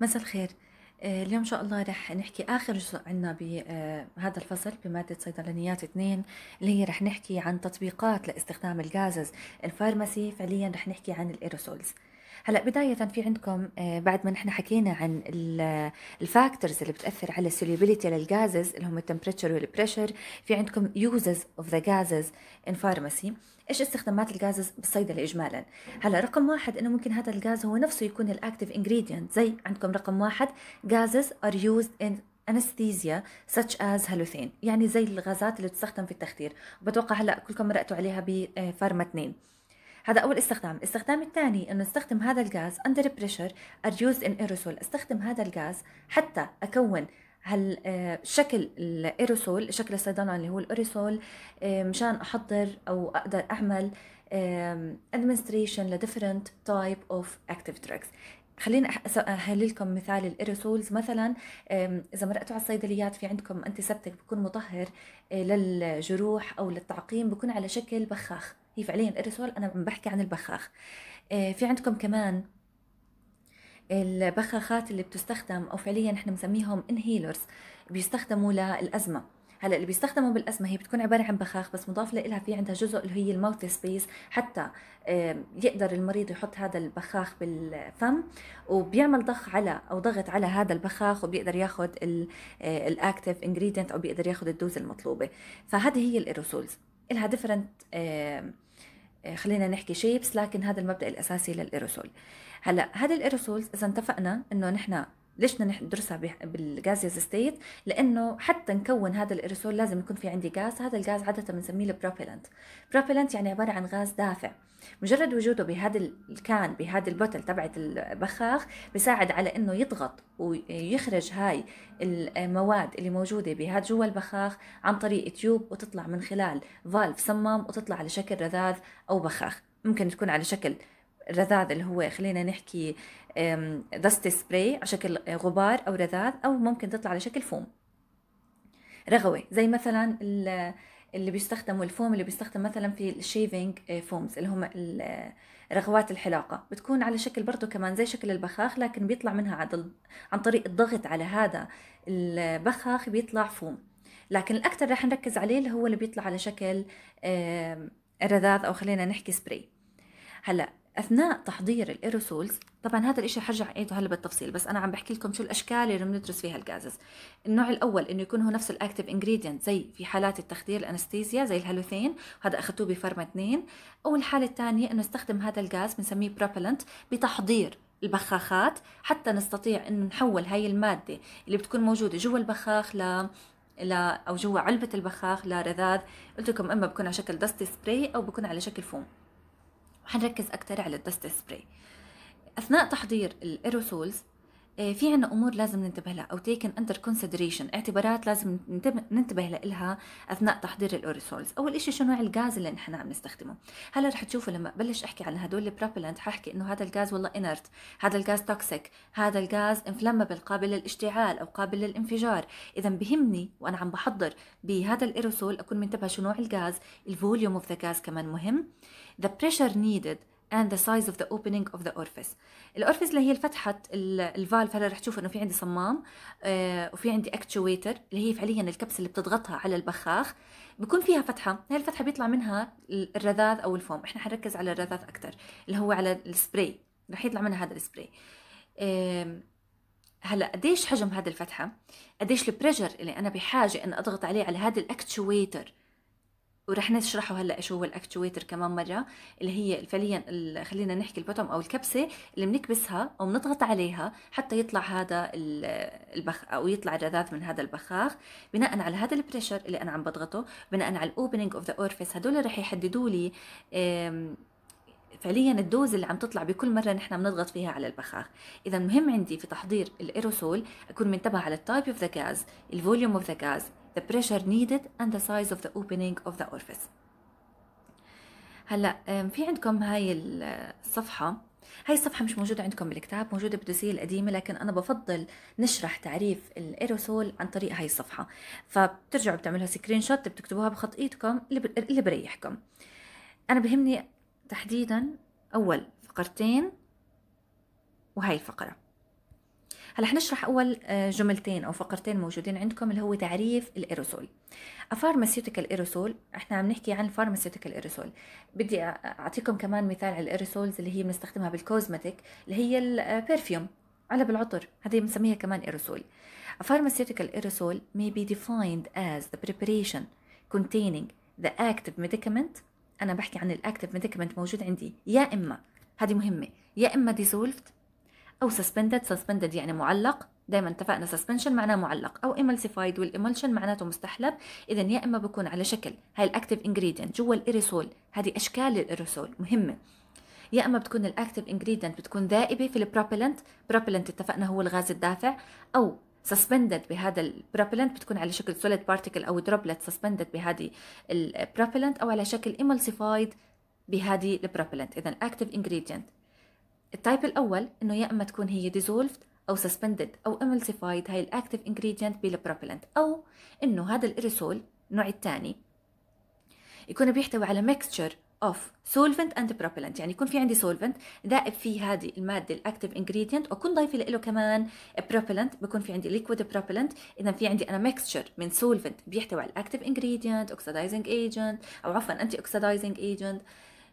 مساء الخير آه، اليوم ان شاء الله رح نحكي اخر جزء عنا بهذا آه، الفصل بماده صيدلانيات 2 اللي هي رح نحكي عن تطبيقات لاستخدام الغازز الفارماسي فعليا رح نحكي عن الايروسولز هلا بداية في عندكم آه، بعد ما نحن حكينا عن آه، الفاكتورز اللي بتأثر على السوليبيليتي للغازز اللي هم التمبريتشر والبريشر في عندكم يوزز اوف ذا غازز ان فارماسي ايش استخدامات الغازز بالصيدلة اجمالا هلا رقم واحد انه ممكن هذا الغاز هو نفسه يكون الاكتيف انجريدينت زي عندكم رقم واحد غازز ار يوزد ان انستيزيا such as هالوثين يعني زي الغازات اللي تستخدم في التخدير وبتوقع هلا كلكم مرقتوا عليها بفارما آه، 2 هذا اول استخدام الاستخدام الثاني انه استخدم هذا الغاز اندر بريشر اريوز ان ايروسول استخدم هذا الغاز حتى اكون هل آه، شكل الايروسول شكل الصيدله اللي هو الايروسول آه، مشان احضر او اقدر اعمل ادمنستريشن لديفرنت تايب اوف اكتيف دراجز خليني اسهل لكم مثال الايروسولز مثلا اذا مرقتوا على الصيدليات في عندكم انتي سبتك بكون مطهر آه، للجروح او للتعقيم بكون على شكل بخاخ هي فعليا الريسول انا بحكي عن البخاخ آه، في عندكم كمان البخاخات اللي بتستخدم او فعليا احنا بنسميهم انهيلرز بيستخدموا للازمه هلا اللي بيستخدموا بالازمه هي بتكون عباره عن بخاخ بس مضاف لها في عندها جزء اللي هي الماوث سبيس حتى آه، يقدر المريض يحط هذا البخاخ بالفم وبيعمل ضخ على او ضغط على هذا البخاخ وبيقدر ياخذ الاكتف انجريدينت او بيقدر ياخذ الدوز المطلوبه فهذه هي الايروسولز لها ديفرنت آه، خلينا نحكي شيبس لكن هذا المبدا الاساسي للايروسول هلا هذا الايروسولز اذا اتفقنا انه نحن ليش بدنا ندرسها بالغازيوس ستيت لانه حتى نكون هذا الايروسول لازم يكون في عندي غاز هذا الغاز عاده بنسميه البروبيلنت بروبيلنت يعني عباره عن غاز دافع مجرد وجوده بهذا الكان بهذا البوتل تبعت البخاخ بيساعد على انه يضغط ويخرج هاي المواد اللي موجوده بهذا جوا البخاخ عن طريق تيوب وتطلع من خلال فالف صمام وتطلع على شكل رذاذ او بخاخ ممكن تكون على شكل الرذاذ اللي هو خلينا نحكي دست سبراي على شكل غبار او رذاذ او ممكن تطلع على شكل فوم رغوه زي مثلا اللي بيستخدموا الفوم اللي بيستخدم مثلا في الشيفينج فومز آه، اللي هم آه، رغوات الحلاقه بتكون على شكل برضه كمان زي شكل البخاخ لكن بيطلع منها عن طريق الضغط على هذا البخاخ بيطلع فوم لكن الاكثر رح نركز عليه اللي هو اللي بيطلع على شكل رذاذ او خلينا نحكي سبراي هلا اثناء تحضير الايروسولز طبعا هذا الشيء حرجع عيده هلا بالتفصيل بس انا عم بحكي لكم شو الاشكال اللي بندرس فيها الغازز النوع الاول انه يكون هو نفس الاكتف انجريدينت زي في حالات التخدير الانستيزيا زي الهالوثين هذا اخذتوه بفرما 2 او الحاله الثانيه انه استخدم هذا الغاز بنسميه بروبلنت بتحضير البخاخات حتى نستطيع انه نحول هاي الماده اللي بتكون موجوده جوا البخاخ ل لا او جوا علبه البخاخ لرذاذ قلت لكم اما بكون على شكل دستي سبراي او بكون على شكل فوم وحنركز أكثر على الدست سبراي أثناء تحضير الإيروسولز آه، في عنا امور لازم ننتبه لها او تيكن اندر كونسيدريشن اعتبارات لازم ننتبه لها اثناء تحضير الاوريسولز اول شيء شو نوع الغاز اللي نحن عم نستخدمه هلا رح تشوفوا لما بلش احكي عن هدول البروبلنت ححكي انه هذا الغاز والله انرت هذا الغاز توكسيك هذا الغاز انفلامبل قابل للاشتعال او قابل للانفجار اذا بهمني وانا عم بحضر بهذا الايروسول اكون منتبه شو نوع الغاز الفوليوم اوف ذا غاز كمان مهم ذا بريشر نيدد and the size of the opening of the orifice الاورفيس اللي هي فتحه الفالف هلا رح تشوف انه في عندي صمام آه، وفي عندي اكتشويتر اللي هي فعليا الكبسه اللي بتضغطها على البخاخ بكون فيها فتحه هي الفتحه بيطلع منها الرذاذ او الفوم احنا حنركز على الرذاذ اكثر اللي هو على السبراي رح يطلع منها هذا السبراي هلا قديش حجم هذه الفتحه قديش البريشر اللي انا بحاجه ان اضغط عليه على هذا الاكتشويتر ورح نشرحه هلا ايش هو الاكتويتر كمان مره اللي هي فعليا خلينا نحكي البوتوم او الكبسه اللي بنكبسها او بنضغط عليها حتى يطلع هذا البخ او يطلع الرذاذ من هذا البخاخ بناء على هذا البريشر اللي انا عم بضغطه بناء على الاوبننج اوف ذا اورفيس هدول رح يحددوا لي فعليا الدوز اللي عم تطلع بكل مره نحن بنضغط فيها على البخاخ اذا مهم عندي في تحضير الايروسول اكون منتبه على التايب اوف ذا غاز الفوليوم اوف ذا غاز the pressure needed and the size of the opening of the orifice هلا في عندكم هاي الصفحه هاي الصفحة مش موجودة عندكم بالكتاب موجودة بالدوسية القديمة لكن أنا بفضل نشرح تعريف الإيروسول عن طريق هاي الصفحة فبترجعوا بتعملوها سكرين شوت بتكتبوها بخط إيدكم اللي, بريحكم أنا بهمني تحديدا أول فقرتين وهاي الفقرة هلا حنشرح اول آه، جملتين او فقرتين موجودين عندكم اللي هو تعريف الايروسول افارماسيوتيكال ايروسول احنا عم نحكي عن الفارماسيوتيكال ايروسول بدي اعطيكم كمان مثال على الايروسولز اللي هي بنستخدمها بالكوزمتيك اللي هي البرفيوم آه، علب العطر هذه بنسميها كمان ايروسول افارماسيوتيكال ايروسول مي may be defined as the preparation containing the active medicament أنا بحكي عن الأكتف ميديكمنت موجود عندي يا إما هذه مهمة يا إما ديزولفد او سسبندد سسبندد يعني معلق دائما اتفقنا سسبنشن معناه معلق او ايمالسيفايد والايمالشن معناته مستحلب اذا يا اما بكون على شكل هاي الاكتيف انجريدينت جوا الايريسول هذه اشكال الايريسول مهمه يا اما بتكون الاكتيف انجريدينت بتكون ذائبه في البروبيلنت بروبيلنت اتفقنا هو الغاز الدافع او سسبندد بهذا البروبيلنت بتكون على شكل سوليد بارتيكل او دروبلت سسبندد بهذه البروبيلنت او على شكل ايمالسيفايد بهذه البروبيلنت اذا الاكتف انجريدينت التايب الاول انه يا اما تكون هي ديزولفد او سسبندد او امولسيفايد هاي الاكتيف انجريدينت بالبروبلنت او انه هذا الايريسول النوع الثاني يكون بيحتوي على ميكستشر اوف سولفنت اند بروبلنت يعني يكون في عندي سولفنت ذائب فيه هذه الماده الاكتيف انجريدينت واكون ضايفه له كمان بروبلنت بكون في عندي ليكويد بروبلنت اذا في عندي انا ميكستشر من سولفنت بيحتوي على الاكتيف انجريدينت اوكسيدايزنج ايجنت او عفوا انتي اوكسيدايزنج ايجنت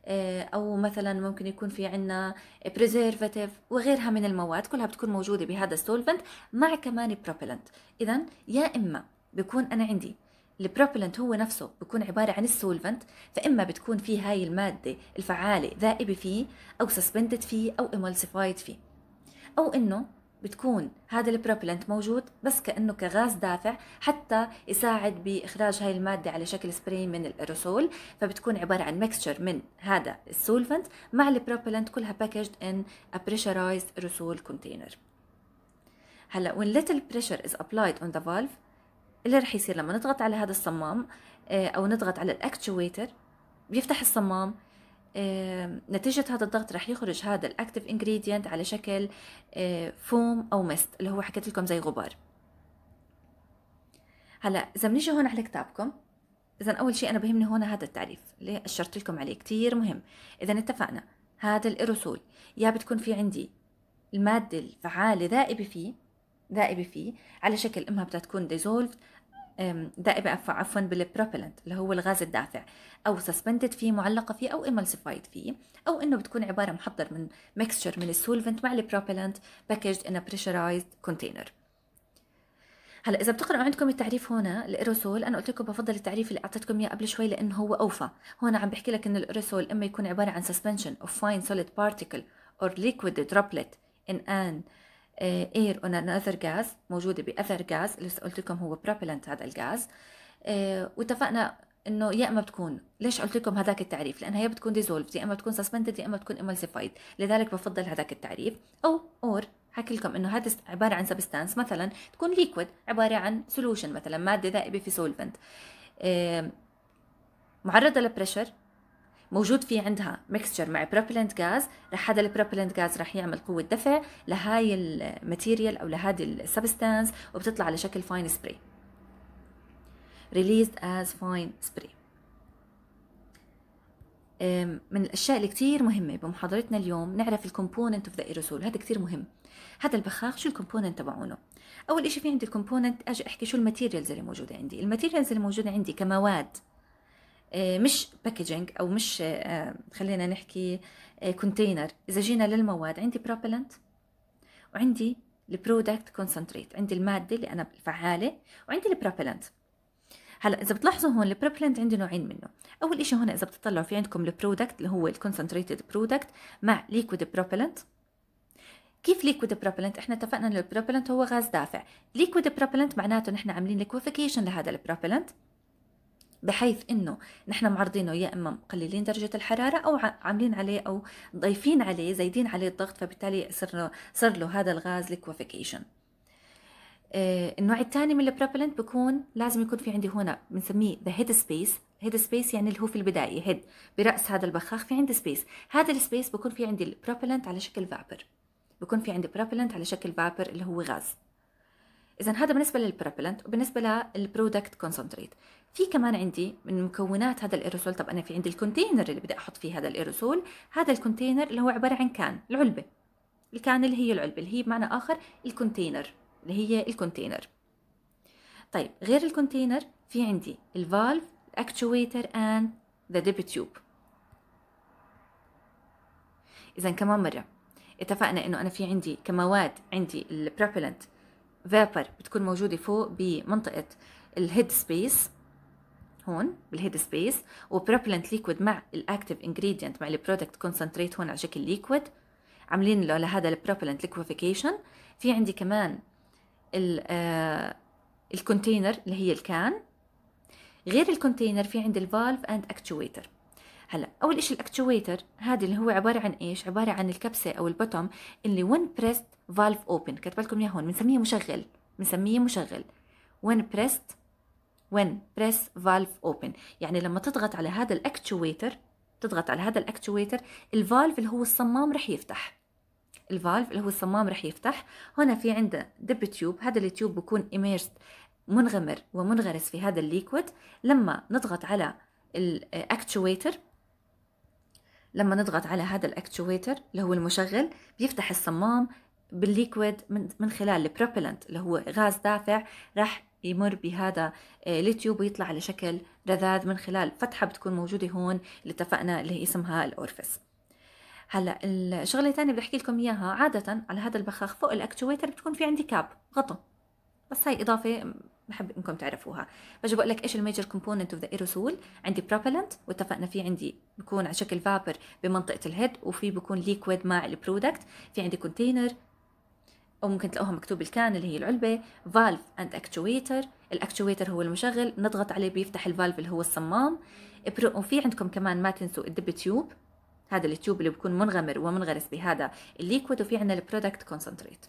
آه، او مثلا ممكن يكون في عنا بريزيرفاتيف وغيرها من المواد كلها بتكون موجوده بهذا السولفنت مع كمان بروبلنت اذا يا اما بكون انا عندي البروبلنت هو نفسه بكون عبارة عن السولفنت فإما بتكون فيه هاي المادة الفعالة ذائبة فيه أو سسبندد فيه أو ايمولسيفايد فيه أو إنه بتكون هذا البروبلنت موجود بس كأنه كغاز دافع حتى يساعد بإخراج هاي المادة على شكل سبراي من الأيروسول فبتكون عبارة عن ميكستشر من هذا السولفنت مع البروبلنت كلها باكجد in a pressurized كونتينر container هلا when little pressure is applied on the valve اللي رح يصير لما نضغط على هذا الصمام آه، او نضغط على الاكتويتر بيفتح الصمام نتيجة هذا الضغط رح يخرج هذا الاكتف انجريدينت على شكل فوم أو مست اللي هو حكيت لكم زي غبار هلا إذا بنيجي هون على كتابكم إذا أول شيء أنا بهمني هون هذا التعريف اللي أشرت لكم عليه كتير مهم إذا اتفقنا هذا الإيروسول يا بتكون في عندي المادة الفعالة ذائبة فيه ذائبة فيه على شكل إما بدها تكون ديزولفد دائبة إيه عفوا بالبروبلنت اللي هو الغاز الدافع أو سسبندد فيه معلقة فيه أو ايمالسيفايد فيه أو إنه بتكون عبارة محضر من ميكستشر من السولفنت مع البروبلنت باكجد إن بريشرايزد كونتينر هلا اذا بتقراوا عندكم التعريف هنا الايروسول انا قلت لكم بفضل التعريف اللي اعطيتكم اياه قبل شوي لانه هو اوفى هون عم بحكي لك ان الايروسول اما يكون عباره عن suspension اوف فاين سوليد بارتيكل اور ليكويد دروبلت ان ان اير اون انذر جاز موجودة بأثر غاز لسه قلت لكم هو بروبلنت هذا الغاز آه، واتفقنا انه يا اما بتكون ليش قلت لكم هذاك التعريف لانها يا بتكون ديزولف يا اما بتكون سسبندد يا اما بتكون امالسيفايد لذلك بفضل هذاك التعريف او اور حكي لكم انه هذا عباره عن سبستانس مثلا تكون ليكويد عباره عن سولوشن مثلا ماده ذائبه في سولفنت آه، معرضه للبريشر موجود في عندها ميكستشر مع بروبلنت غاز رح هذا البروبلنت غاز رح يعمل قوه دفع لهاي الماتيريال او لهذه السبستانس وبتطلع على شكل فاين سبراي released as fine spray من الاشياء اللي كثير مهمه بمحاضرتنا اليوم نعرف الكومبوننت اوف ذا ايروسول هذا كثير مهم هذا البخاخ شو الكومبوننت تبعونه اول شيء في عندي الكومبوننت اجي احكي شو الماتيريالز اللي موجوده عندي الماتيريالز اللي موجوده عندي كمواد آه، مش باكجينج او مش آه، خلينا نحكي كونتينر آه، اذا جينا للمواد عندي بروبلنت وعندي البرودكت كونسنتريت عندي الماده اللي انا الفعاله وعندي البروبلنت هلا اذا بتلاحظوا هون البروبلنت عندي نوعين منه اول إشي هون اذا بتطلعوا في عندكم البرودكت اللي هو الكونسنتريتد برودكت مع ليكويد بروبلنت كيف ليكويد بروبلنت احنا اتفقنا ان البروبلنت هو غاز دافع ليكويد بروبلنت معناته نحن عاملين ليكويفيكيشن لهذا البروبلنت بحيث انه نحن معرضينه يا اما مقللين درجه الحراره او عاملين عليه او ضايفين عليه زايدين عليه الضغط فبالتالي صار صار له هذا الغاز ليكوفيكيشن آه، النوع الثاني من البروبلنت بكون لازم يكون في عندي هنا بنسميه ذا هيد سبيس هيد سبيس يعني اللي هو في البدايه هيد براس هذا البخاخ في عندي سبيس هذا السبيس بكون في عندي البروبلنت على شكل فابر بكون في عندي بروبلنت على شكل فابر اللي هو غاز اذا هذا بالنسبه للبريبلنت وبالنسبه للبرودكت كونسنتريت في كمان عندي من مكونات هذا الايروسول طب انا في عندي الكونتينر اللي بدي احط فيه هذا الايروسول هذا الكونتينر اللي هو عباره عن كان العلبه الكان اللي هي العلبه اللي هي بمعنى اخر الكونتينر اللي هي الكونتينر طيب غير الكونتينر في عندي الفالف الاكتويتر اند ذا ديب تيوب اذا كمان مره اتفقنا انه انا في عندي كمواد عندي البروبلنت فابر بتكون موجودة فوق بمنطقة الهيد سبيس هون بالهيد سبيس وبروبلنت ليكويد مع الاكتف انجريدينت مع البرودكت كونسنتريت هون على شكل ليكويد عاملين له لهذا البروبلنت ليكويفيكيشن في عندي كمان الكونتينر آه، اللي هي الكان غير الكونتينر في عندي الفالف اند اكتويتر هلا اول شيء الاكتويتر هذا اللي هو عباره عن ايش عباره عن الكبسه او البوتوم اللي وين بريست فالف اوبن كتب لكم اياه هون بنسميه مشغل بنسميه مشغل وين بريست وين بريس فالف اوبن يعني لما تضغط على هذا الاكتويتر تضغط على هذا الاكتويتر الفالف اللي هو الصمام رح يفتح الفالف اللي هو الصمام رح يفتح هنا في عنده دب تيوب هذا التيوب بكون immersed منغمر ومنغرس في هذا الليكويد لما نضغط على الاكتويتر لما نضغط على هذا الاكتويتر اللي هو المشغل بيفتح الصمام بالليكويد من خلال البروبلنت اللي هو غاز دافع راح يمر بهذا آه، التيوب ويطلع على شكل رذاذ من خلال فتحة بتكون موجودة هون اللي اتفقنا اللي هي اسمها الأورفس هلا الشغله الثانيه بدي احكي لكم اياها عاده على هذا البخاخ فوق الاكتويتر بتكون في عندي كاب غطا بس هاي اضافه بحب انكم تعرفوها باجي بقول لك ايش الميجر كومبوننت اوف ذا ايروسول عندي بروبلنت واتفقنا في عندي بكون على شكل فابر بمنطقه الهيد وفي بكون ليكويد مع البرودكت في عندي كونتينر وممكن تلاقوها مكتوب الكان اللي هي العلبة فالف اند اكتويتر الاكتويتر هو المشغل نضغط عليه بيفتح الفالف اللي هو الصمام وفي عندكم كمان ما تنسوا الدب تيوب هذا التيوب اللي بيكون منغمر ومنغرس بهذا الليكويد وفي عندنا البرودكت كونسنتريت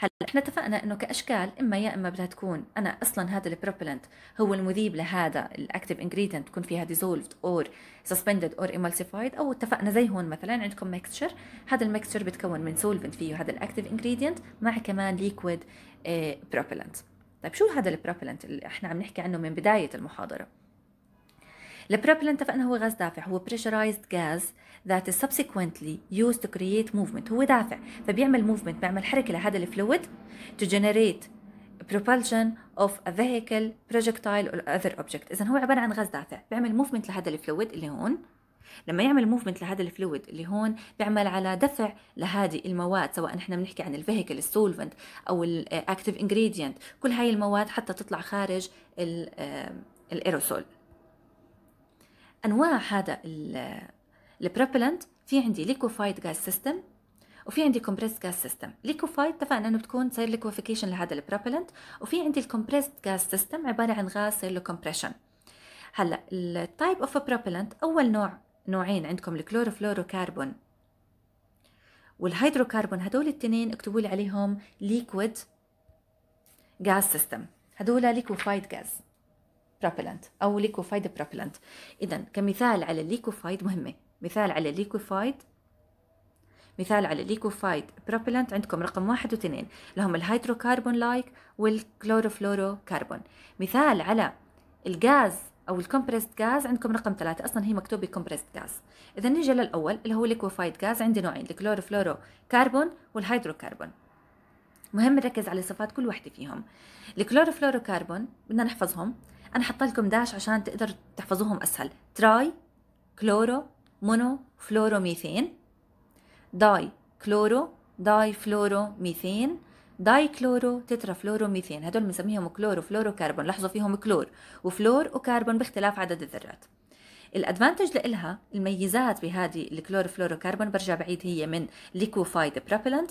هلا احنا اتفقنا انه كاشكال اما يا اما بدها تكون انا اصلا هذا البروبلنت هو المذيب لهذا الاكتف انجريدينت تكون فيها ديزولفد اور سسبندد اور ايمالسيفايد او اتفقنا زي هون مثلا عندكم ميكستشر هذا الميكستشر بتكون من سولفنت فيه هذا الاكتف انجريدينت مع كمان ليكويد بروبلنت آه، طيب شو هذا البروبلنت اللي احنا عم نحكي عنه من بدايه المحاضره البروبلنت اتفقنا هو غاز دافع هو pressurized gas that is subsequently used to create movement هو دافع فبيعمل movement بيعمل حركة لهذا الفلويد to generate propulsion of a vehicle projectile or other object إذا هو عبارة عن غاز دافع بيعمل movement لهذا الفلويد اللي هون لما يعمل موفمنت لهذا الفلويد اللي هون بيعمل على دفع لهذه المواد سواء نحن بنحكي عن الفيهيكل السولفنت او الاكتيف انجريدينت كل هاي المواد حتى تطلع خارج الايروسول انواع هذا البروبلنت في عندي ليكوفايد غاز سيستم وفي عندي كومبريس غاز سيستم ليكوفايد اتفقنا انه بتكون صاير ليكوفيكيشن لهذا البروبلنت وفي عندي الكومبريس غاز سيستم عباره عن غاز صاير له كومبريشن هلا التايب اوف بروبلنت اول نوع نوعين عندكم الكلوروفلوروكربون والهيدروكربون هدول التنين اكتبوا لي عليهم ليكويد غاز سيستم هدول ليكوفايد غاز برابلنت أو ليكوفايد برابلنت إذا كمثال على الليكوفايد مهمة مثال على الليكوفايد مثال على الليكوفايد بروبلنت عندكم رقم واحد واثنين اللي هم الهيدروكربون لايك والكلوروفلورو كربون مثال على الغاز او الكمبريست غاز عندكم رقم ثلاثة اصلا هي مكتوبه كومبريست غاز اذا نيجي للاول اللي هو ليكوفايد غاز عندي نوعين الكلوروفلورو كربون والهيدروكربون مهم نركز على صفات كل وحده فيهم الكلوروفلورو كربون بدنا نحفظهم انا حاطه لكم داش عشان تقدروا تحفظوهم اسهل تراي كلورو مونو فلورو ميثين داي كلورو داي فلورو ميثين داي كلورو تترا فلورو ميثين هدول بنسميهم كلورو فلورو كربون لاحظوا فيهم كلور وفلور وكربون باختلاف عدد الذرات الادفانتج لإلها الميزات بهذه الكلور فلورو كربون برجع بعيد هي من ليكوفايد آه، بروبلنت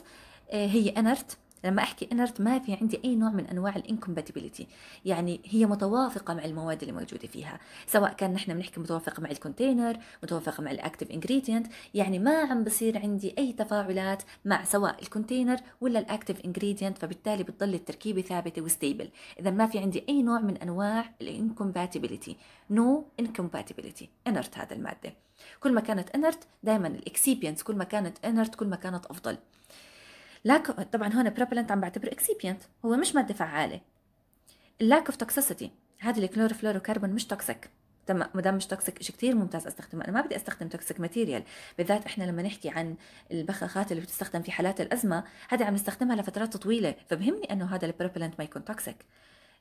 هي انرت لما احكي انرت ما في عندي اي نوع من انواع الانكومباتيبيليتي يعني هي متوافقه مع المواد اللي موجوده فيها سواء كان نحن بنحكي متوافقه مع الكونتينر متوافقه مع الاكتف انجريدينت يعني ما عم بصير عندي اي تفاعلات مع سواء الكونتينر ولا الاكتف انجريدينت فبالتالي بتضل التركيبه ثابته وستيبل اذا ما في عندي اي نوع من انواع الانكومباتيبيليتي نو انكومباتيبيليتي انرت هذا الماده كل ما كانت انرت دائما الاكسيبينس كل ما كانت انرت كل ما كانت افضل لاك طبعا هون بروبلنت عم بعتبره اكسيبينت هو مش ماده فعاله اللاك اوف توكسيسيتي هذا الكلوروفلوروكربون مش توكسيك تم ما دام مش توكسيك شيء كثير ممتاز استخدمه انا ما بدي استخدم توكسيك ماتيريال بالذات احنا لما نحكي عن البخاخات اللي بتستخدم في حالات الازمه هذه عم نستخدمها لفترات طويله فبهمني انه هذا البروبلنت ما يكون توكسيك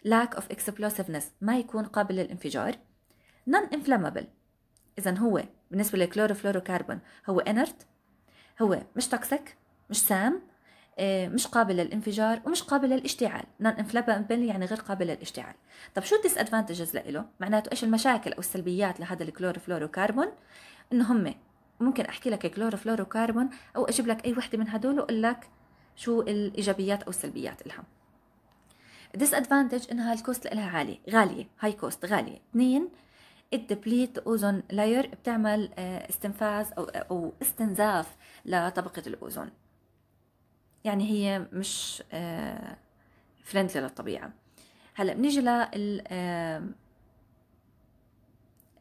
لاك اوف explosiveness ما يكون قابل للانفجار non inflammable اذا هو بالنسبه للكلوروفلوروكربون هو انرت هو مش توكسيك مش سام آه، مش قابل للانفجار ومش قابل للاشتعال نون انفلابل يعني غير قابل للاشتعال طب شو الديس ادفانتجز له معناته ايش المشاكل او السلبيات لهذا الكلوروفلوروكربون انه هم ممكن احكي لك كلوروفلوروكربون او اجيب لك اي وحده من هدول واقول لك شو الايجابيات او السلبيات لها ديس ادفانتج انها الكوست لها عالي غاليه هاي كوست غاليه اثنين الدبليت اوزون لاير بتعمل آه، استنفاذ او او استنزاف لطبقه الاوزون يعني هي مش فريندلي آه، للطبيعة هلا بنيجي لل آه،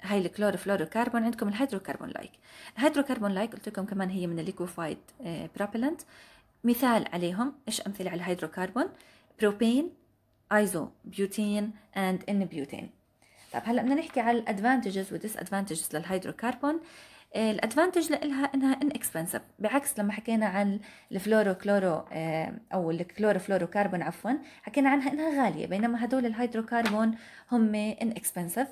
هاي الكلوروفلورو كربون عندكم الهيدروكربون لايك الهيدروكربون لايك قلت لكم كمان هي من الليكوفايد آه، بروبيلنت مثال عليهم ايش امثله على الهيدروكربون بروبين ايزو بيوتين اند ان بيوتين طب هلا بدنا نحكي على الادفانتجز والديس ادفانتجز للهيدروكربون الادفانتج لها انها ان اكسبنسيف بعكس لما حكينا عن الفلورو كلورو آه، او الكلورو فلورو كربون عفوا حكينا عنها انها غاليه بينما هدول الهيدروكربون هم ان اكسبنسيف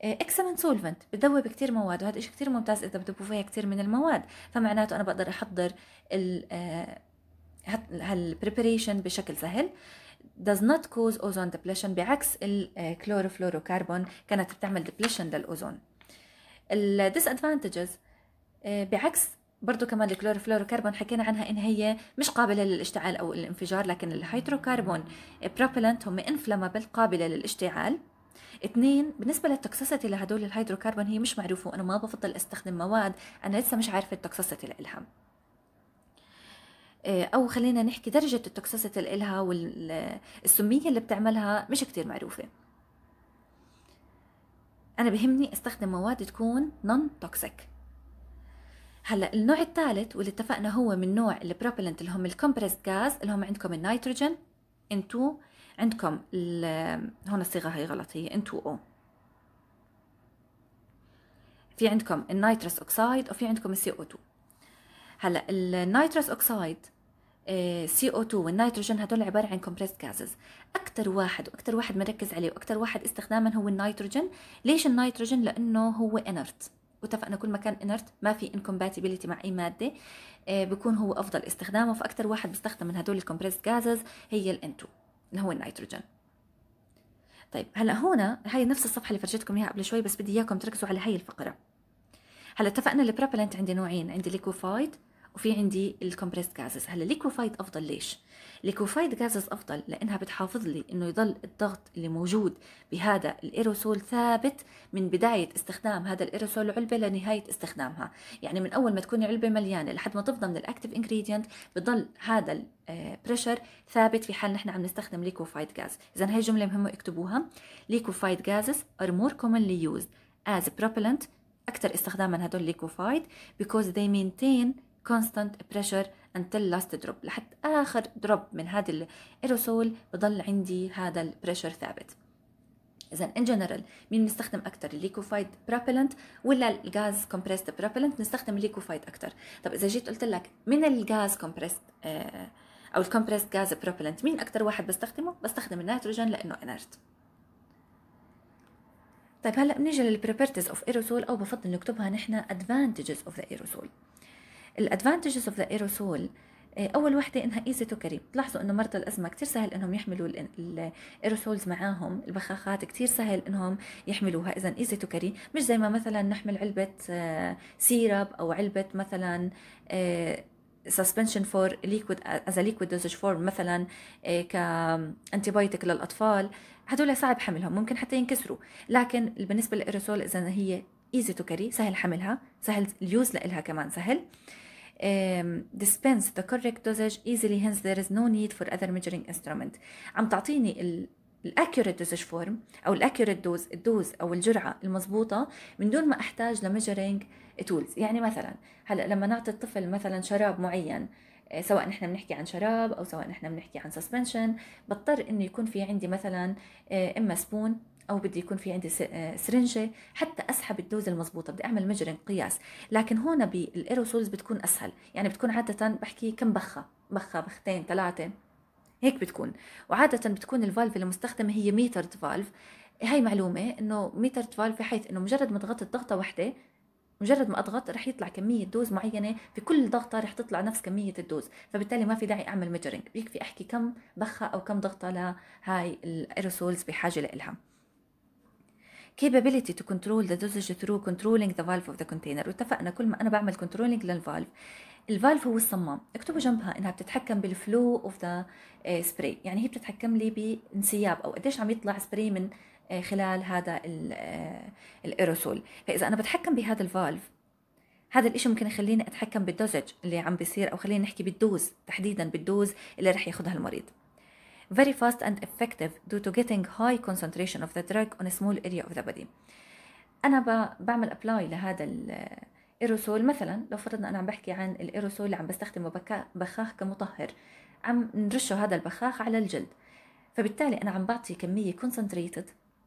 اكسلنت سولفنت بتذوب كثير مواد وهذا شيء كثير ممتاز اذا بدبوا فيها كثير من المواد فمعناته انا بقدر احضر آه، هالبريبريشن بشكل سهل does not cause ozone depletion بعكس الكلوروفلوروكربون آه، كانت بتعمل depletion للأوزون الديس ادفانتجز آه، بعكس برضه كمان الكلوروفلوروكربون حكينا عنها ان هي مش قابله للاشتعال او الانفجار لكن الهيدروكربون بروبلنت هم انفلامبل قابله للاشتعال اثنين بالنسبة للتوكسيسيتي لهدول الهيدروكربون هي مش معروفة وأنا ما بفضل أستخدم مواد أنا لسه مش عارفة التوكسيسيتي لإلها آه، أو خلينا نحكي درجة التوكسيسيتي لإلها والسمية اللي بتعملها مش كتير معروفة انا بهمني استخدم مواد تكون نون توكسيك هلا النوع الثالث واللي اتفقنا هو من نوع البروبلنت اللي هم الكمبريسد غاز اللي هم عندكم النيتروجين N2 عندكم هون الصيغه هي غلط هي N2O في عندكم النيتروس اوكسايد وفي عندكم السي او 2 هلا النيتروس اوكسايد سي او 2 والنيتروجين هدول عباره عن كومبريست جازز اكثر واحد واكثر واحد مركز عليه واكثر واحد استخداما هو النيتروجين ليش النيتروجين لانه هو انرت واتفقنا كل ما كان انرت ما في انكومباتيبيليتي مع اي ماده آه، بكون هو افضل استخدامه فاكثر واحد بيستخدم من هدول الكومبريست جازز هي الان 2 اللي هو النيتروجين طيب هلا هون هاي نفس الصفحه اللي فرجيتكم اياها قبل شوي بس بدي اياكم تركزوا على هاي الفقره هلا اتفقنا البروبلنت عندي نوعين عندي ليكوفايد وفي عندي الكومبريست جازز هلا ليكوفايد افضل ليش ليكوفايد جازز افضل لانها بتحافظ لي انه يضل الضغط اللي موجود بهذا الايروسول ثابت من بدايه استخدام هذا الايروسول العلبه لنهايه استخدامها يعني من اول ما تكون العلبه مليانه لحد ما تفضى من الاكتف انجريدينت بضل هذا البريشر آه، ثابت في حال نحن عم نستخدم ليكوفايد جاز اذا هي جمله مهمه اكتبوها ليكوفايد جازز ار مور كومنلي يوزد از بروبلنت اكثر استخداما هدول ليكوفايد because they maintain constant pressure until last drop لحد آخر دروب من هذا الإيروسول بضل عندي هذا البريشر ثابت اذا ان جنرال مين بنستخدم اكثر الليكوفايد بروبلنت ولا الغاز كومبريست بروبلنت بنستخدم الليكوفايد اكثر طب اذا جيت قلت لك من الغاز آه، كومبريست او الكومبريست غاز بروبلنت مين اكثر واحد بستخدمه بستخدم النيتروجين لانه انرت طيب هلا بنيجي للبروبرتيز اوف ايروسول او بفضل نكتبها نحن ادفانتجز اوف ذا ايروسول الادفانتجز اوف ذا ايروسول اول وحده انها ايزي تو كاري بتلاحظوا انه مرضى الازمه كثير سهل انهم يحملوا الايروسولز معاهم البخاخات كثير سهل انهم يحملوها اذا ايزي تو كاري مش زي ما مثلا نحمل علبه سيرب آه، او علبه مثلا سسبنشن فور ليكويد از ليكويد دوزج فورم مثلا كانتي آه، بايوتيك للاطفال هدول صعب حملهم ممكن حتى ينكسروا لكن بالنسبه للايروسول اذا هي ايزي تو كاري سهل حملها سهل اليوز لها كمان سهل آه um, dispense the correct dosage easily hence there is no need for other measuring instrument عم تعطيني ال الاكيوريت دوزج فورم او الاكيوريت دوز الدوز او الجرعه المضبوطه من دون ما احتاج لميجرينج تولز يعني مثلا هلا لما نعطي الطفل مثلا شراب معين آه، سواء نحن بنحكي عن شراب او سواء نحن بنحكي عن سسبنشن بضطر انه يكون في عندي مثلا آه، اما سبون او بدي يكون في عندي آه، سرنجه حتى اسحب الدوز المضبوطه بدي اعمل مجرن قياس لكن هون بالايروسولز بتكون اسهل يعني بتكون عاده بحكي كم بخه بخه بختين ثلاثه هيك بتكون وعاده بتكون الفالف المستخدمه هي ميترد فالف هاي معلومه انه ميترد فالف بحيث انه مجرد ما ضغطت ضغطه واحده مجرد ما اضغط رح يطلع كميه دوز معينه في كل ضغطه رح تطلع نفس كميه الدوز فبالتالي ما في داعي اعمل ميجرينج بيكفي احكي كم بخه او كم ضغطه لهاي الايروسولز بحاجه لإلها capability to control the dosage through controlling the valve of the container واتفقنا كل ما انا بعمل controlling للفالف الفالف هو الصمام اكتبوا جنبها انها بتتحكم بالفلو اوف ذا سبراي يعني هي بتتحكم لي بانسياب او قديش عم يطلع سبراي من آه، خلال هذا آه، الايروسول فاذا انا بتحكم بهذا الفالف هذا الاشي ممكن يخليني اتحكم بالدوزج اللي عم بيصير او خلينا نحكي بالدوز تحديدا بالدوز اللي رح ياخذها المريض very fast and effective due to getting high concentration of the drug on a small area of the body انا بعمل ابلاي لهذا الايروسول مثلا لو فرضنا انا عم بحكي عن الايروسول اللي عم بستخدمه بخاخ كمطهر عم نرشه هذا البخاخ على الجلد فبالتالي انا عم بعطي كميه concentrated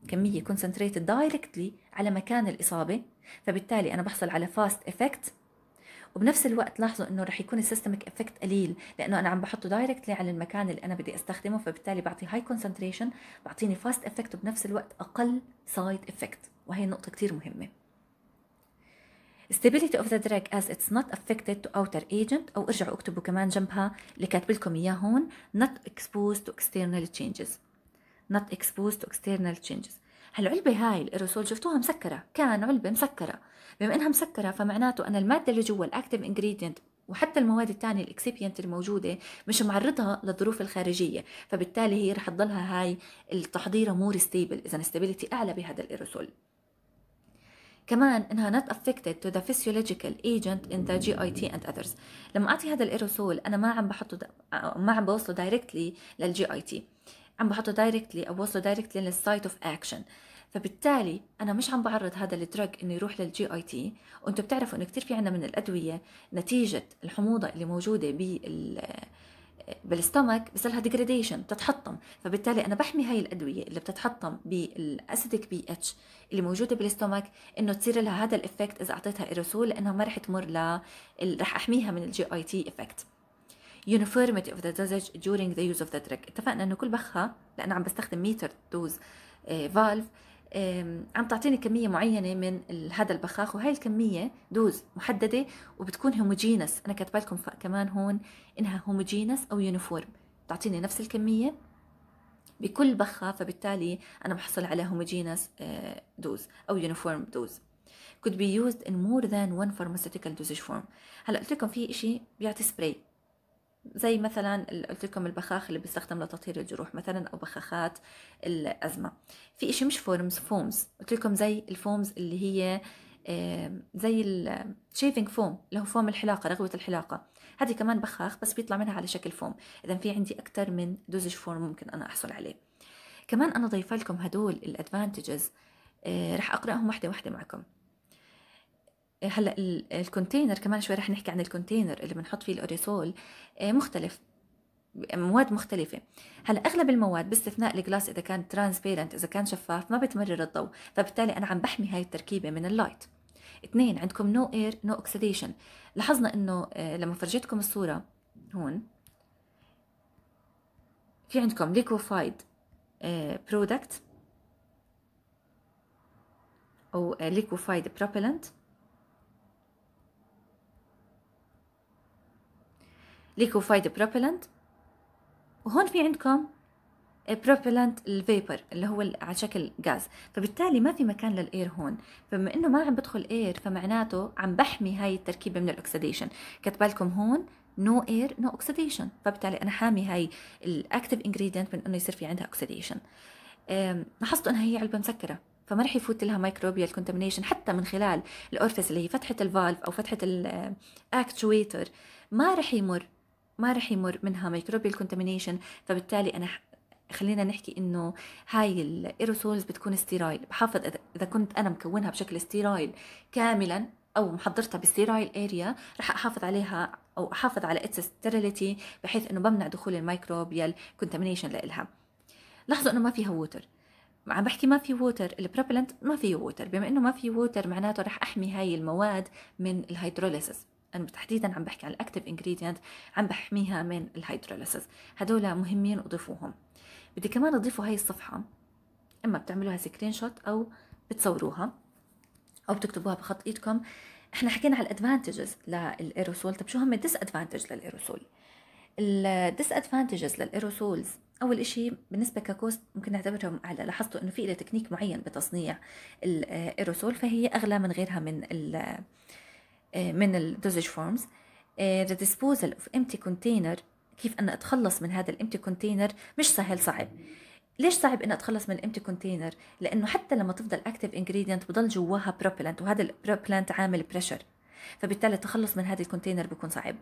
كميه concentrated دايركتلي على مكان الاصابه فبالتالي انا بحصل على فاست effect وبنفس الوقت لاحظوا انه رح يكون السيستمك افكت قليل لانه انا عم بحطه دايركتلي على المكان اللي انا بدي استخدمه فبالتالي بعطي هاي كونسنتريشن بعطيني فاست افكت وبنفس الوقت اقل سايد افكت وهي النقطه كثير مهمه stability of the drug as it's not affected to outer agent او ارجعوا اكتبوا كمان جنبها اللي كاتب لكم اياه هون not exposed to external changes not exposed to external changes هالعلبة هاي الإيروسول شفتوها مسكرة كان علبة مسكرة بما انها مسكره فمعناته انا الماده اللي جوا الاكتف انجريدينت وحتى المواد الثانيه الاكسبينت الموجوده مش معرضها للظروف الخارجيه فبالتالي هي رح تضلها هاي التحضيره مور ستيبل اذا الاستابيليتي اعلى بهذا الايروسول كمان انها not affected to the physiological agent in the GIT and others لما اعطي هذا الايروسول انا ما عم بحطه دا... ما عم بوصله دايركتلي للجي اي تي عم بحطه دايركتلي او بوصله دايركتلي للسايت اوف اكشن فبالتالي انا مش عم بعرض هذا الدرج انه يروح للجي اي تي وانتم بتعرفوا انه كثير في عندنا من الادويه نتيجه الحموضه اللي موجوده بال بالستمك بصير لها ديجريديشن بتتحطم فبالتالي انا بحمي هاي الادويه اللي بتتحطم بالاسيدك بي اتش اللي موجوده بالستمك انه تصير لها هذا الافكت اذا اعطيتها ايروسول لانها ما رح تمر ل رح احميها من الجي اي تي افكت uniformity of the dosage during the use of the drug اتفقنا انه كل بخه لانه عم بستخدم ميتر دوز فالف عم تعطيني كمية معينة من هذا البخاخ وهي الكمية دوز محددة وبتكون هوموجينس أنا كاتبة لكم كمان هون إنها هوموجينس أو يونيفورم بتعطيني نفس الكمية بكل بخة فبالتالي أنا بحصل على هوموجينس آه، دوز أو يونيفورم دوز could be used in more than one pharmaceutical dosage form هلا قلت لكم في شيء بيعطي سبراي زي مثلا قلت لكم البخاخ اللي بيستخدم لتطهير الجروح مثلا او بخاخات الازمه في شيء مش فورمز فومز قلت لكم زي الفومز اللي هي زي الشيفنج فوم اللي هو فوم الحلاقه رغوه الحلاقه هذه كمان بخاخ بس بيطلع منها على شكل فوم اذا في عندي اكثر من دوزج فورم ممكن انا احصل عليه كمان انا ضيفه لكم هدول الادفانتجز آه، رح اقراهم واحده واحده معكم هلا الكونتينر كمان شوي رح نحكي عن الكونتينر اللي بنحط فيه الاوريسول آه، مختلف مواد مختلفة هلا اغلب المواد باستثناء الجلاس اذا كان ترانسبيرنت اذا كان شفاف ما بتمرر الضوء فبالتالي انا عم بحمي هاي التركيبة من اللايت اثنين عندكم نو اير نو اوكسيديشن لاحظنا انه آه، لما فرجيتكم الصورة هون في عندكم ليكوفايد آه، برودكت او ليكوفايد بروبلنت ليكوفايد بروبلنت وهون في عندكم بروبلنت الفيبر اللي هو على شكل غاز فبالتالي ما في مكان للاير هون فبما انه ما عم بدخل اير فمعناته عم بحمي هاي التركيبه من الاكسديشن كاتبه لكم هون نو اير نو اوكسيديشن فبالتالي انا حامي هاي الاكتف انجريدينت من انه يصير في عندها اوكسيديشن لاحظتوا انها هي علبه مسكره فما رح يفوت لها مايكروبيال كونتامينيشن حتى من خلال الاورفيس اللي هي فتحه الفالف او فتحه الاكتويتر ما رح يمر ما رح يمر منها ميكروبيال كونتامينيشن فبالتالي انا خلينا نحكي انه هاي الايروسولز بتكون ستيرايل بحافظ اذا كنت انا مكونها بشكل ستيرايل كاملا او محضرتها بالستيرايل اريا رح احافظ عليها او احافظ على اتس ستيريليتي بحيث انه بمنع دخول الميكروبيال كونتامينيشن لإلها لاحظوا انه ما فيها ووتر عم بحكي ما في ووتر البروبلنت ما فيه ووتر بما انه ما في ووتر معناته رح احمي هاي المواد من الهيدروليسس انا تحديدا عم بحكي على الاكتف انجريدينت عم بحميها من الهيدروليسيس هدول مهمين اضيفوهم بدي كمان اضيفوا هاي الصفحه اما بتعملوها سكرين شوت او بتصوروها او بتكتبوها بخط ايدكم احنا حكينا على الادفانتجز للايروسول طب شو هم الديس ادفانتج للايروسول الديس ادفانتجز للايروسولز اول إشي بالنسبه ككوست ممكن نعتبرهم على لاحظتوا انه في تكنيك معين بتصنيع الايروسول فهي اغلى من غيرها من آه، من الدوزج فورمز ذا ديسبوزل اوف امتي كونتينر كيف انا أتخلص من هذا الامتي كونتينر مش سهل صعب ليش صعب اني اتخلص من الامتي كونتينر لانه حتى لما تفضل اكتف انجريدينت بضل جواها بروبلنت وهذا البروبلنت عامل بريشر فبالتالي التخلص من هذا الكونتينر بيكون صعب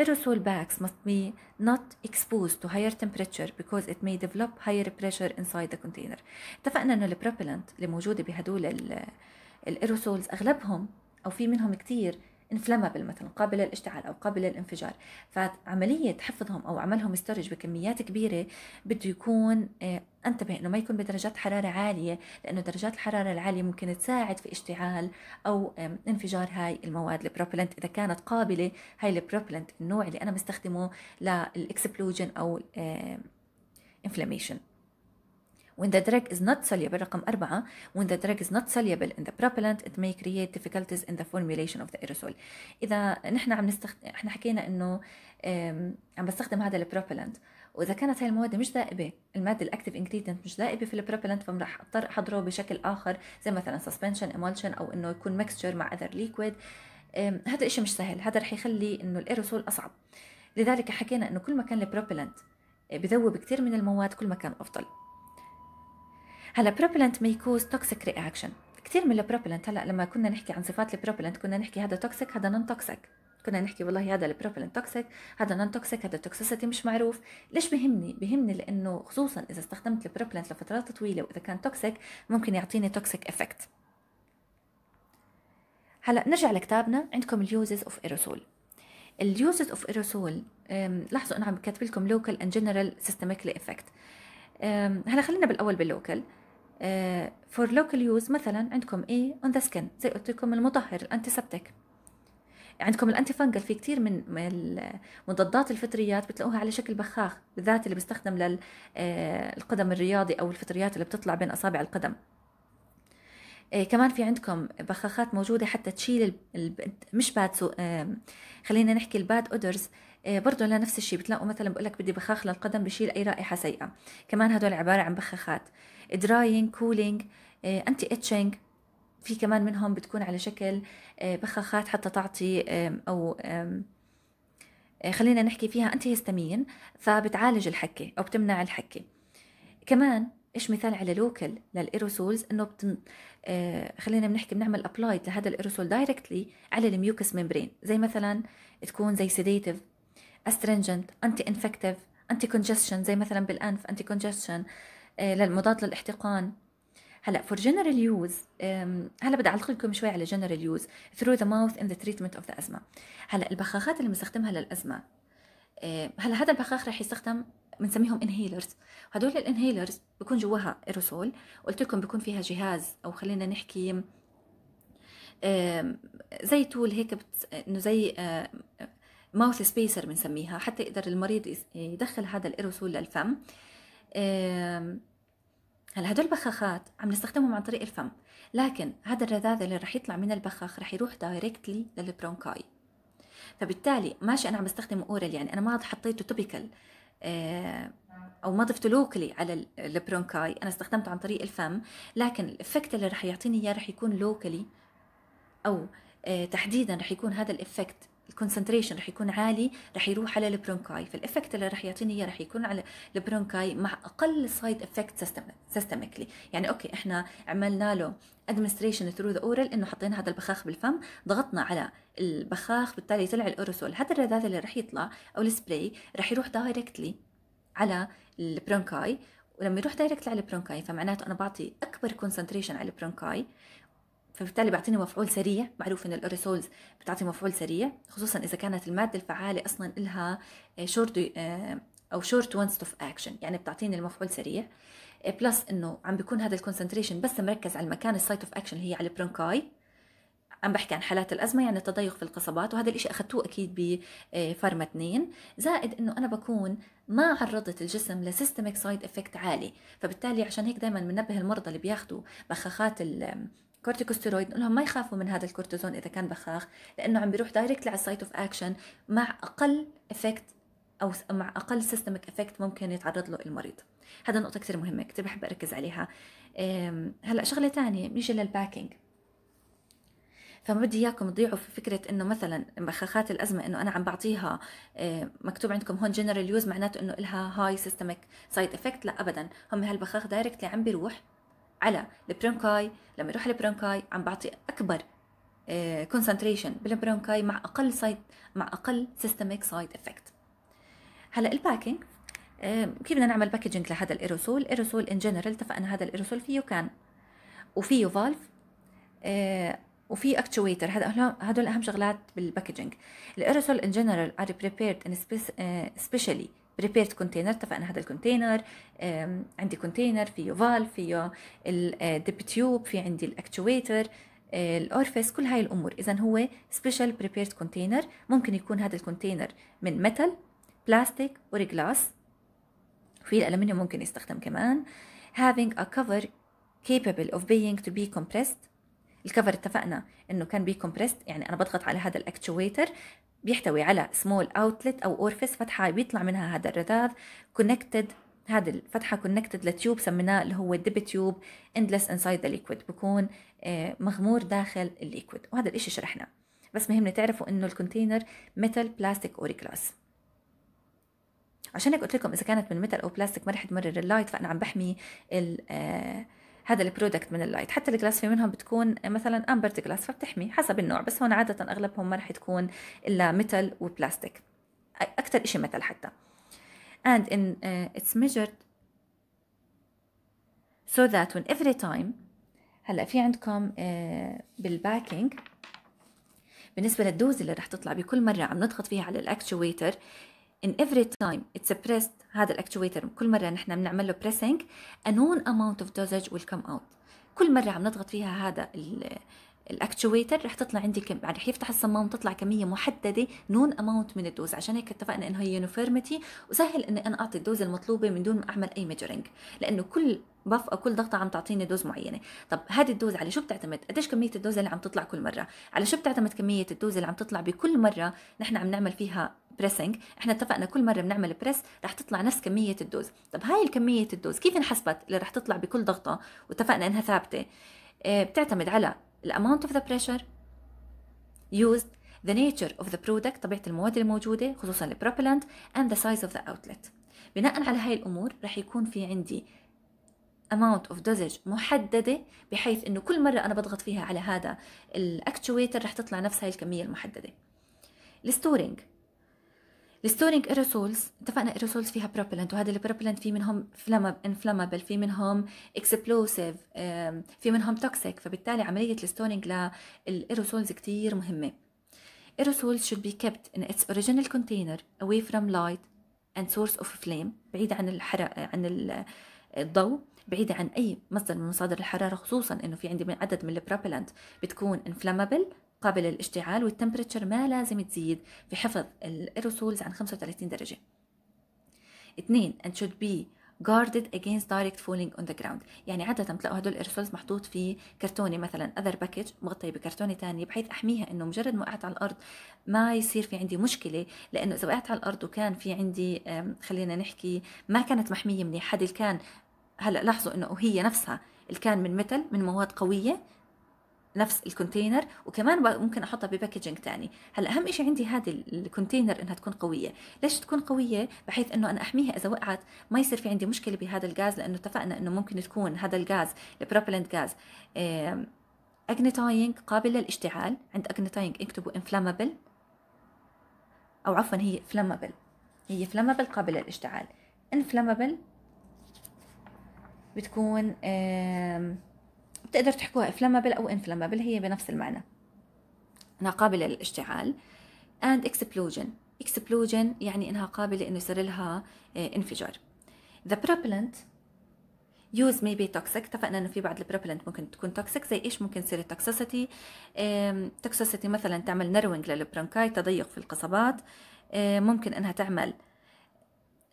aerosol bags must be not exposed to higher temperature because it may develop higher pressure inside the container اتفقنا انه البروبلنت اللي موجوده بهدول الايروسولز اغلبهم أو في منهم كثير انفلامبل مثلا قابله للاشتعال او قابله للانفجار فعمليه حفظهم او عملهم ستورج بكميات كبيره بده يكون آه، انتبه انه ما يكون بدرجات حراره عاليه لانه درجات الحراره العاليه ممكن تساعد في اشتعال او انفجار هاي المواد البروبلنت اذا كانت قابله هاي البروبلنت النوع اللي انا بستخدمه للاكسبلوجن او انفلاميشن When the drug is not soluble رقم أربعة when the drug is not soluble in the propellant it may create difficulties in the formulation of the aerosol إذا نحن عم نستخدم احنا حكينا إنه عم بستخدم هذا البروبلنت واذا كانت هاي المواد مش ذائبه الماده الاكتف انجريدينت مش ذائبه في البروبلنت فم راح اضطر احضره بشكل اخر زي مثلا سسبنشن امولشن او انه يكون ميكستشر مع اذر ليكويد هذا الشيء مش سهل هذا رح يخلي انه الايروسول اصعب لذلك حكينا انه كل ما كان البروبلنت آه، بذوب كثير من المواد كل ما كان افضل هلا بروبلنت ميكوز توكسيك رياكشن كثير من البروبلنت هلا لما كنا نحكي عن صفات البروبلنت كنا نحكي هذا توكسيك هذا نون توكسيك كنا نحكي والله هذا البروبلين توكسيك هذا نون توكسيك هذا توكسيسيتي مش معروف ليش بهمني بهمني لانه خصوصا اذا استخدمت البروبلين لفترات طويله واذا كان توكسيك ممكن يعطيني توكسيك افكت هلا نرجع لكتابنا عندكم اليوزز اوف ايروسول اليوزز اوف ايروسول لاحظوا انا عم كاتب لكم لوكال اند جنرال سيستميكلي افكت هلا خلينا بالاول باللوكال فور لوكال يوز مثلا عندكم اي اون ذا سكن زي قلت لكم المطهر الانتيسبتيك عندكم الانتي فانجل في كثير من مضادات الفطريات بتلاقوها على شكل بخاخ بالذات اللي بيستخدم للقدم آه، الرياضي او الفطريات اللي بتطلع بين اصابع القدم آه، كمان في عندكم بخاخات موجودة حتى تشيل الـ مش باد سو... آه، خلينا نحكي الباد اودرز برضه لنفس الشيء بتلاقوا مثلا بقول لك بدي بخاخ للقدم بشيل اي رائحه سيئه كمان هدول عباره عن بخاخات دراينج كولينج انتي اتشنج في كمان منهم بتكون على شكل آه، بخاخات حتى تعطي او آه، خلينا نحكي فيها انتي هيستامين فبتعالج الحكه او بتمنع الحكه كمان ايش مثال على لوكال للايروسولز انه بتن... آه خلينا بنحكي بنعمل ابلايد لهذا الايروسول دايركتلي على الميوكس ممبرين زي مثلا تكون زي سيديتيف استرنجنت انتي انفكتيف انتي كونجستشن زي مثلا بالانف انتي كونجستشن آه، للمضاد للاحتقان هلا for general use هلا بدي اعلق لكم شوي على general use through the mouth in the treatment of the asthma هلا البخاخات اللي بنستخدمها للازمه آه، هلا هذا البخاخ رح يستخدم بنسميهم انهيلرز هدول الانهيلرز بكون جواها ايروسول قلت لكم بكون فيها جهاز او خلينا نحكي زي تول هيك بت... انه زي ماوث سبيسر بنسميها حتى يقدر المريض يدخل هذا الايروسول للفم هلا هدول البخاخات عم نستخدمهم عن طريق الفم لكن هذا الرذاذ اللي رح يطلع من البخاخ رح يروح دايركتلي للبرونكاي فبالتالي ماشي انا عم بستخدم اورال يعني انا ما حطيته توبيكال او ما ضفته لوكلي على البرونكاي انا استخدمته عن طريق الفم لكن الافكت اللي رح يعطيني اياه رح يكون لوكلي او آه، تحديدا رح يكون هذا الافكت الكونسنتريشن رح يكون عالي رح يروح على البرونكاي فالافكت اللي رح يعطيني اياه رح يكون على البرونكاي مع اقل سايد افكت سيستميكلي يعني اوكي احنا عملنا له ادمنستريشن ثرو ذا اورال انه حطينا هذا البخاخ بالفم ضغطنا على البخاخ بالتالي طلع الاورسول هذا الرذاذ اللي رح يطلع او السبراي رح يروح دايركتلي على البرونكاي ولما يروح دايركت على البرونكاي فمعناته انا بعطي اكبر كونسنتريشن على البرونكاي فبالتالي بيعطيني مفعول سريع معروف ان الاريسولز بتعطي مفعول سريع خصوصا اذا كانت الماده الفعاله اصلا لها شورت آه، آه، او شورت وان اوف اكشن يعني بتعطيني المفعول سريع بلس آه، انه عم بيكون هذا الكونسنتريشن بس مركز على المكان السايت اوف اكشن هي على البرونكاي عم بحكي عن حالات الأزمة يعني التضيق في القصبات وهذا الإشي أخذتوه أكيد بفارما 2 زائد إنه أنا بكون ما عرضت الجسم لسيستميك سايد إفكت عالي فبالتالي عشان هيك دائما بنبه المرضى اللي بياخذوا بخاخات كورتيكوستيرويد نقول لهم ما يخافوا من هذا الكورتيزون اذا كان بخاخ لانه عم بيروح دايركتلي على السايت اوف اكشن مع اقل افكت او مع اقل سيستمك افكت ممكن يتعرض له المريض هذا نقطه كثير مهمه كثير بحب اركز عليها هلا شغله ثانيه بيجي للباكينج فما بدي اياكم تضيعوا في فكره انه مثلا بخاخات الازمه انه انا عم بعطيها آه، مكتوب عندكم هون جنرال يوز معناته انه لها هاي سيستمك سايد افكت لا ابدا هم هالبخاخ دايركتلي عم بيروح على البرونكاي لما يروح البرونكاي عم بعطي اكبر كونسنتريشن آه، بالبرونكاي مع اقل سايد مع اقل سيستميك سايد افكت هلا الباكينج كيف بدنا نعمل باكجينج لهذا الايروسول الايروسول ان جنرال اتفقنا هذا الايروسول فيه كان وفيه فالف وفي اكتويتر هذا هدول اهم شغلات بالباكجينج الايروسول ان جنرال ار بريبيرد ان سبيشالي بريبيرت كونتينر اتفقنا هذا الكونتينر عندي كونتينر فيه فال فيه الديب تيوب في عندي الاكتويتر آه، الاورفيس كل هاي الامور اذا هو سبيشال بريبيرت كونتينر ممكن يكون هذا الكونتينر من ميتال بلاستيك اور جلاس في الالمنيوم ممكن يستخدم كمان having a cover capable of being to be compressed الكفر اتفقنا انه كان بي كومبريست يعني انا بضغط على هذا الاكتويتر بيحتوي على سمول اوتلت او اورفيس فتحه بيطلع منها هذا الرذاذ كونكتد هذه الفتحة كونكتد لتيوب سميناه اللي هو الدب تيوب اندلس انسايد ذا ليكويد بكون آه، مغمور داخل الليكويد وهذا الاشي شرحناه بس مهم تعرفوا انه الكونتينر ميتال بلاستيك اوري جلاس عشان هيك قلت لكم اذا كانت من ميتال او بلاستيك ما رح تمرر اللايت فانا عم بحمي ال آه، هذا البرودكت من اللايت حتى الجلاس في منهم بتكون مثلا امبرد جلاس فبتحمي حسب النوع بس هون عاده اغلبهم ما راح تكون الا ميتال وبلاستيك اكثر شيء ميتال حتى and in uh, it's measured so that when every time هلا في عندكم uh, بالباكينج بالنسبه للدوز اللي رح تطلع بكل مره عم نضغط فيها على الاكتويتر ان افري تايم اتس بريست هذا الاكتويتر كل مره نحن بنعمل له بريسنج انون اماونت اوف دوزج ويل كم اوت كل مره عم نضغط فيها هذا الاكتويتر رح تطلع عندي كم رح يفتح الصمام وتطلع كميه محدده نون اماونت من الدوز عشان هيك اتفقنا انه هي يونيفورميتي وسهل اني انا اعطي الدوز المطلوبه من دون ما اعمل اي ميجرنج لانه كل بف او كل ضغطه عم تعطيني دوز معينه طب هذه الدوز على شو بتعتمد قديش كميه الدوز اللي عم تطلع كل مره على شو بتعتمد كميه الدوز اللي عم تطلع بكل مره نحن عم نعمل فيها بريسنج احنا اتفقنا كل مره بنعمل بريس رح تطلع نفس كميه الدوز طب هاي الكميه الدوز كيف انحسبت اللي رح تطلع بكل ضغطه واتفقنا انها ثابته آه، بتعتمد على the amount of the pressure used the nature of the product طبيعة المواد الموجودة خصوصا البروبلنت and the size of the outlet بناء على هاي الأمور رح يكون في عندي amount of dosage محددة بحيث انه كل مرة انا بضغط فيها على هذا الاكتويتر رح تطلع نفس هاي الكمية المحددة الستورينج الستورينج ايروسولز اتفقنا ايروسولز فيها بروبلنت وهذا البروبلنت في منهم انفلامبل في منهم اكسبلوسيف في منهم توكسيك فبالتالي عملية الستورينج للايروسولز كتير مهمة ايروسولز should be kept in its original container away from light and source of flame بعيد عن الحرق عن الضوء بعيدة عن أي مصدر من مصادر الحرارة خصوصا إنه في عندي من عدد من البروبلنت بتكون انفلامبل قابل للاشتعال والتمبريتشر ما لازم تزيد في حفظ الإيروسولز عن 35 درجة اثنين and should be guarded against direct falling on the ground يعني عادة بتلاقوا هدول الإيروسولز محطوط في كرتونة مثلا other package مغطية بكرتونة تانية بحيث أحميها إنه مجرد ما وقعت على الأرض ما يصير في عندي مشكلة لأنه إذا وقعت على الأرض وكان في عندي خلينا نحكي ما كانت محمية منيح حد كان هلا لاحظوا إنه هي نفسها الكان من متل من مواد قوية نفس الكونتينر وكمان ممكن احطها بباكجينج تاني هلا اهم شيء عندي هذه الكونتينر انها تكون قويه ليش تكون قويه بحيث انه انا احميها اذا وقعت ما يصير في عندي مشكله بهذا الغاز لانه اتفقنا انه ممكن تكون هذا الغاز البروبلنت غاز اجنيتاينج قابل للاشتعال عند اجنيتاينج اكتبوا انفلامبل او عفوا هي فلامبل هي فلامبل قابله للاشتعال انفلامبل بتكون بتقدر تحكوها افلامبل أو انفلامبل هي بنفس المعنى أنها قابلة للاشتعال and explosion explosion يعني أنها قابلة أنه يصير لها آه، انفجار the propellant يوز مي بي توكسيك اتفقنا انه في بعض البروبلنت ممكن تكون توكسيك زي ايش ممكن تصير التوكسيسيتي توكسيسيتي مثلا تعمل نروينج للبرونكاي تضيق في القصبات آه، ممكن انها تعمل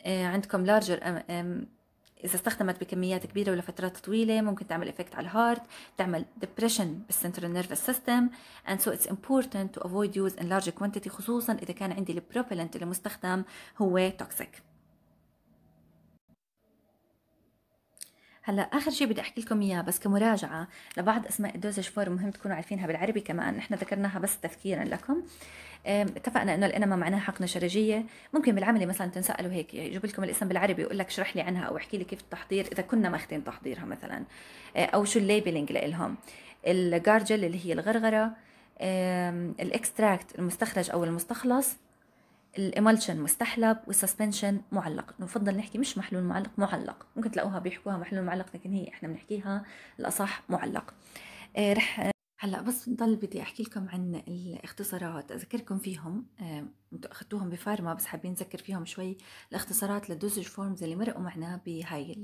آه، عندكم لارجر إذا استخدمت بكميات كبيرة ولفترات طويلة ممكن تعمل إفكت على الهارت تعمل ديبريشن بالسنترال نيرفس سيستم and so it's important to avoid يوز in لارج quantity خصوصا إذا كان عندي البروبيلنت المستخدم هو توكسيك هلا اخر شيء بدي احكي لكم اياه بس كمراجعه لبعض اسماء الدوزج فور مهم تكونوا عارفينها بالعربي كمان نحن ذكرناها بس تذكيرا لكم اتفقنا انه الانما معناها حقنه شرجيه ممكن بالعملي مثلا تنسالوا هيك يعني يجيب لكم الاسم بالعربي يقول لك اشرح لي عنها او احكي لي كيف التحضير اذا كنا ماخذين تحضيرها مثلا آه، او شو الليبلينج لهم الجارجل اللي هي الغرغره الاكستراكت المستخرج او المستخلص الامالشن مستحلب والسسبنشن معلق نفضل نحكي مش محلول معلق معلق ممكن تلاقوها بيحكوها محلول معلق لكن هي احنا بنحكيها الاصح معلق آه، رح هلا بس نضل بدي احكي لكم عن الاختصارات اذكركم فيهم انتم اخذتوهم بفارما بس حابين نذكر فيهم شوي الاختصارات للدوزج فورمز اللي مرقوا معنا بهاي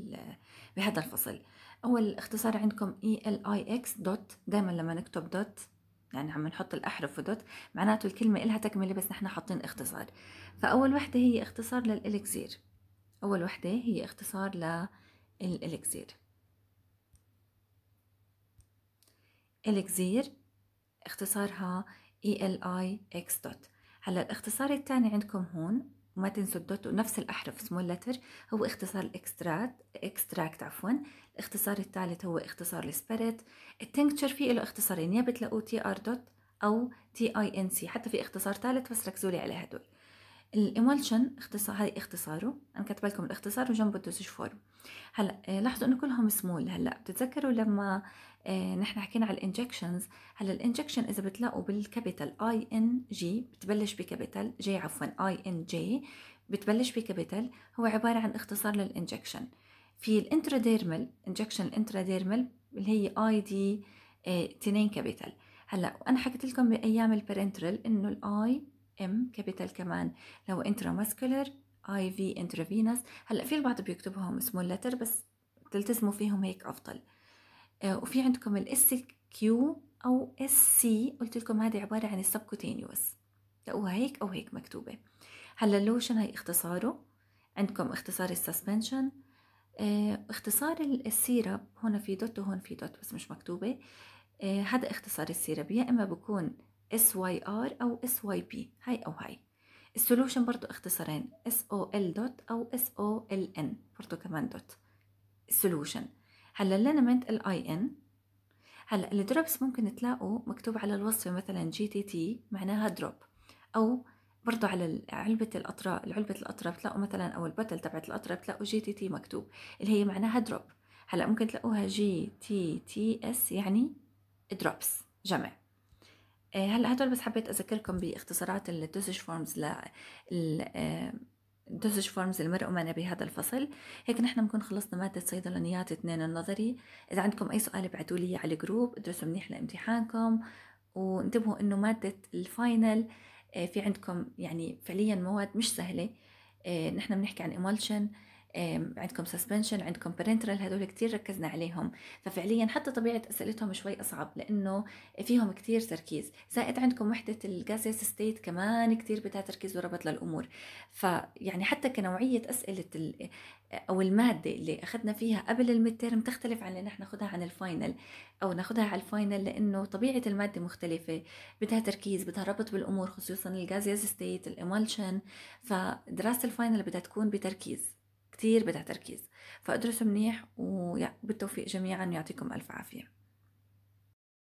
بهذا الفصل اول اختصار عندكم اي ال اي اكس دوت دائما لما نكتب دوت يعني عم نحط الاحرف ودوت معناته الكلمه إلها تكمله بس نحن حاطين اختصار فاول وحده هي اختصار للالكسير اول وحده هي اختصار للالكسير الكزير اختصارها ELIX دوت هلا الاختصار الثاني عندكم هون وما تنسوا الدوت ونفس الاحرف سمول لتر هو اختصار الاكستراكت اكستراكت عفوا الاختصار الثالث هو اختصار السبيريت التنكتشر في له اختصارين يا بتلاقوه تي ار دوت او تي اي ان سي حتى في اختصار ثالث بس ركزوا لي على هدول الايمولشن اختصار هاي اختصاره انا كاتبه لكم الاختصار وجنبه الدوسج فورم هلا آه، لاحظوا انه كلهم سمول هلا بتتذكروا لما آه، نحن حكينا على الانجكشنز هلا الانجكشن اذا بتلاقوا بالكابيتال اي ان جي بتبلش بكابيتال جي عفوا اي ان جي بتبلش بكابيتال هو عباره عن اختصار للانجكشن في الانتراديرمال انجكشن الانتراديرمال اللي هي اي دي 2 كابيتال هلا وانا حكيت لكم بايام البرنترال انه الاي ام كابيتال كمان لو انترا ماسكولر اي في انترافينس هلا في البعض بيكتبهم سمول لتر بس تلتزموا فيهم هيك افضل آه، وفي عندكم الاس كيو او اس سي قلت لكم هذه عباره عن السبكوتينيوس تلاقوها هيك او هيك مكتوبه هلا اللوشن هي اختصاره عندكم اختصار السسبنشن آه، اختصار السيرب هون في دوت وهون في دوت بس مش مكتوبه آه، هذا اختصار السيرب يا اما بكون اس واي ار او اس واي بي هاي او هاي السولوشن برضو اختصارين اس او ال دوت او اس او ال ان برضو كمان دوت السولوشن هلا اللينمنت الاي ان هلا الدروبس ممكن تلاقوا مكتوب على الوصفه مثلا جي تي تي معناها دروب او برضو على علبة الأطراف علبة الأطراف بتلاقوا مثلا أو البتل تبعت الأطراف بتلاقوا جي تي تي مكتوب اللي هي معناها دروب هلا ممكن تلاقوها جي تي تي اس يعني دروبس جمع آه، هلا هدول بس حبيت أذكركم باختصارات الدوسج فورمز لل دوزج فورمز المرقومنة بهذا الفصل هيك نحن بنكون خلصنا مادة صيدلانيات اثنين النظري إذا عندكم أي سؤال ابعتوا لي على الجروب ادرسوا منيح لامتحانكم وانتبهوا إنه مادة الفاينل آه، في عندكم يعني فعليا مواد مش سهلة آه، نحن بنحكي عن emulsion عندكم سسبنشن عندكم بيرنترال هدول كتير ركزنا عليهم ففعليا حتى طبيعة أسئلتهم شوي أصعب لأنه فيهم كتير تركيز زائد عندكم وحدة الجاسيس ستيت كمان كتير بدها تركيز وربط للأمور فيعني حتى كنوعية أسئلة أو المادة اللي أخذنا فيها قبل الميدتيرم تختلف عن اللي نحن ناخذها عن الفاينل أو ناخذها على الفاينل لأنه طبيعة المادة مختلفة بدها تركيز بدها ربط بالأمور خصوصا الجازيز ستيت الايمولشن فدراسة الفاينل بدها تكون بتركيز كتير بدها تركيز فادرسوا منيح وبالتوفيق جميعا ويعطيكم ألف عافية